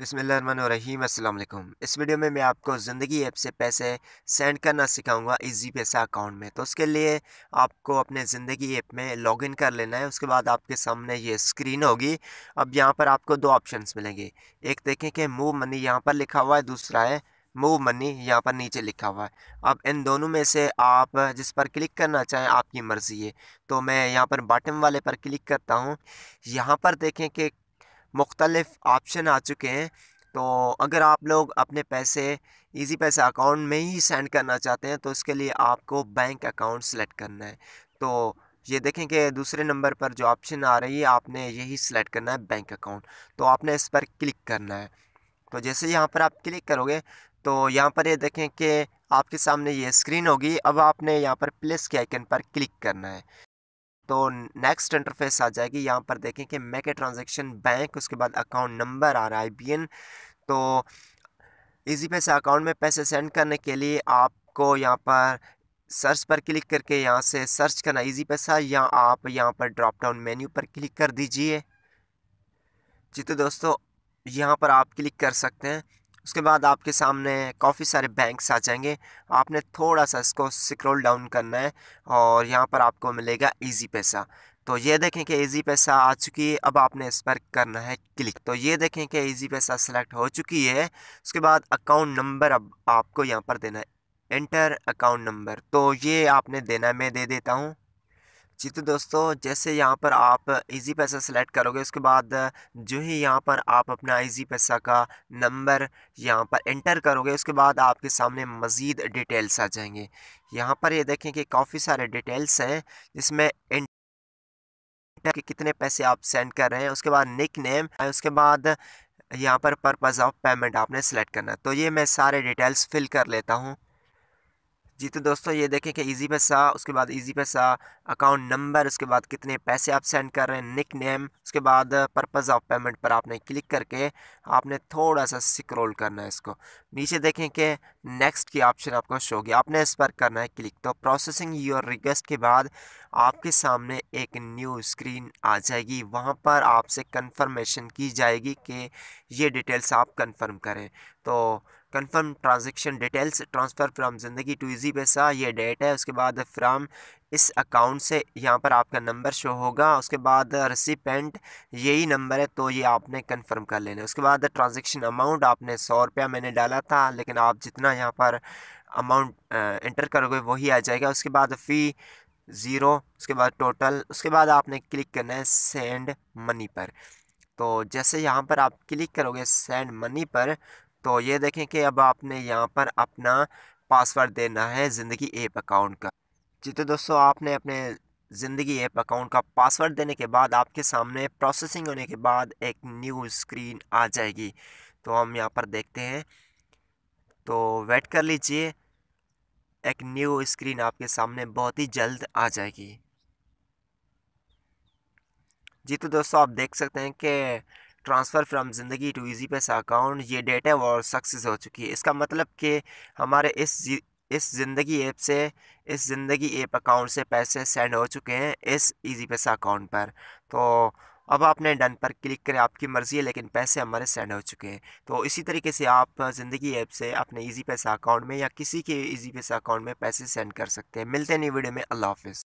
बिसमीम अल्लाम इस वीडियो में मैं आपको ज़िंदगी ऐप से पैसे सेंड करना सिखाऊंगा इजी पैसा अकाउंट में तो उसके लिए आपको अपने ज़िंदगी ऐप में लॉगिन कर लेना है उसके बाद आपके सामने ये स्क्रीन होगी अब यहाँ पर आपको दो ऑप्शंस मिलेंगे एक देखें कि मूव मनी यहाँ पर लिखा हुआ है दूसरा है मूव मनी यहाँ पर नीचे लिखा हुआ है अब इन दोनों में से आप जिस पर क्लिक करना चाहें आपकी मर्ज़ी है तो मैं यहाँ पर बॉटम वाले पर क्लिक करता हूँ यहाँ पर देखें कि मुख्तलिफ ऑप्शन आ चुके हैं तो अगर आप लोग अपने पैसे इजी पैसे अकाउंट में ही सेंड करना चाहते हैं तो उसके लिए आपको बैंक अकाउंट सेलेक्ट करना है तो ये देखें कि दूसरे नंबर पर जो ऑप्शन आ रही है आपने यही सेलेक्ट करना है बैंक अकाउंट तो आपने इस पर क्लिक करना है तो जैसे यहाँ पर आप क्लिक करोगे तो यहाँ पर ये यह देखें कि आपके सामने ये स्क्रीन होगी अब आपने यहाँ पर प्लस के आइकन पर क्लिक करना है तो नेक्स्ट इंटरफेस आ जाएगी यहाँ पर देखें कि मैके ट्रांजेक्शन बैंक उसके बाद अकाउंट नंबर आ रहा है आई तो इजी पैसे अकाउंट में पैसे सेंड करने के लिए आपको यहाँ पर सर्च पर क्लिक करके यहाँ से सर्च करना इजी पैसा या आप यहाँ पर ड्रॉप डाउन मेन्यू पर क्लिक कर दीजिए जी तो दोस्तों यहाँ पर आप क्लिक कर सकते हैं उसके बाद आपके सामने काफ़ी सारे बैंक्स आ जाएंगे आपने थोड़ा सा इसको स्क्रॉल डाउन करना है और यहाँ पर आपको मिलेगा इजी पैसा तो ये देखें कि इजी पैसा आ चुकी है अब आपने इस पर करना है क्लिक तो ये देखें कि इजी पैसा सेलेक्ट हो चुकी है उसके बाद अकाउंट नंबर अब आपको यहाँ पर देना है एंटर अकाउंट नंबर तो ये आपने देना है मैं दे देता हूँ जी तो दोस्तों जैसे यहाँ पर आप इजी पैसा सेलेक्ट करोगे उसके बाद जो ही यहाँ पर आप अपना इजी पैसा का नंबर यहाँ पर एंटर करोगे उसके बाद आपके सामने मज़ीद डिटेल्स आ जाएंगे यहाँ पर ये यह देखें कि काफ़ी सारे डिटेल्स हैं जिसमें कि कितने पैसे आप सेंड कर रहे हैं उसके बाद निक नेम उसके बाद यहाँ पर पर्पज़ ऑफ पेमेंट आपने सेलेक्ट करना है तो ये मैं सारे डिटेल्स फिल कर लेता हूँ जी तो दोस्तों ये देखें कि इजी पे सा उसके बाद इजी पे सा अकाउंट नंबर उसके बाद कितने पैसे आप सेंड कर रहे हैं निक नेम उसके बाद पर्पज़ ऑफ पेमेंट पर आपने क्लिक करके आपने थोड़ा सा स्क्रॉल करना है इसको नीचे देखें कि नेक्स्ट की ऑप्शन आपको शो गया आपने इस पर करना है क्लिक तो प्रोसेसिंग योर रिक्वेस्ट के बाद आपके सामने एक न्यू स्क्रीन आ जाएगी वहाँ पर आपसे कन्फर्मेशन की जाएगी कि ये डिटेल्स आप कन्फर्म करें तो confirm transaction details transfer from Zindigi to Easypaisa ये डेट है उसके बाद फ्राम इस अकाउंट से यहाँ पर आपका नंबर शो होगा उसके बाद रिसिपेंट यही नंबर है तो ये आपने कंफर्म कर लेना है उसके बाद ट्रांजेक्शन अमाउंट आपने सौ रुपया मैंने डाला था लेकिन आप जितना यहाँ पर अमाउंट इंटर करोगे वही आ जाएगा उसके बाद फ़ी ज़ीरो उसके बाद टोटल उसके बाद आपने क्लिक करना है सेंड मनी पर तो जैसे यहाँ पर आप क्लिक करोगे सेंड मनी पर तो ये देखें कि अब आपने यहाँ पर अपना पासवर्ड देना है ज़िंदगी ऐप अकाउंट का जी तो दोस्तों आपने अपने ज़िंदगी ऐप अकाउंट का पासवर्ड देने के बाद आपके सामने प्रोसेसिंग होने के बाद एक न्यू स्क्रीन आ जाएगी तो हम यहाँ पर देखते हैं तो वेट कर लीजिए एक न्यू स्क्रीन आपके सामने बहुत ही जल्द आ जाएगी जी तो दोस्तों आप देख सकते हैं कि transfer from Zindigi to Easypaisa account ये डेटा और सक्सेस हो चुकी है इसका मतलब कि हमारे इस इस ज़िंदगी ऐप से इस ज़िंदगी ऐप अकाउंट से पैसे सेंड हो चुके हैं इस इजी पैसा अकाउंट पर तो अब आपने डन पर क्लिक करें आपकी मर्ज़ी है लेकिन पैसे हमारे सेंड हो चुके हैं तो इसी तरीके से आप ज़िंदगी ऐप से अपने इजी पैसा अकाउंट में या किसी के इजी पैसा अकाउंट में पैसे सेंड कर सकते हैं मिलते हैं नई वीडियो में अल्लाह हाफिज़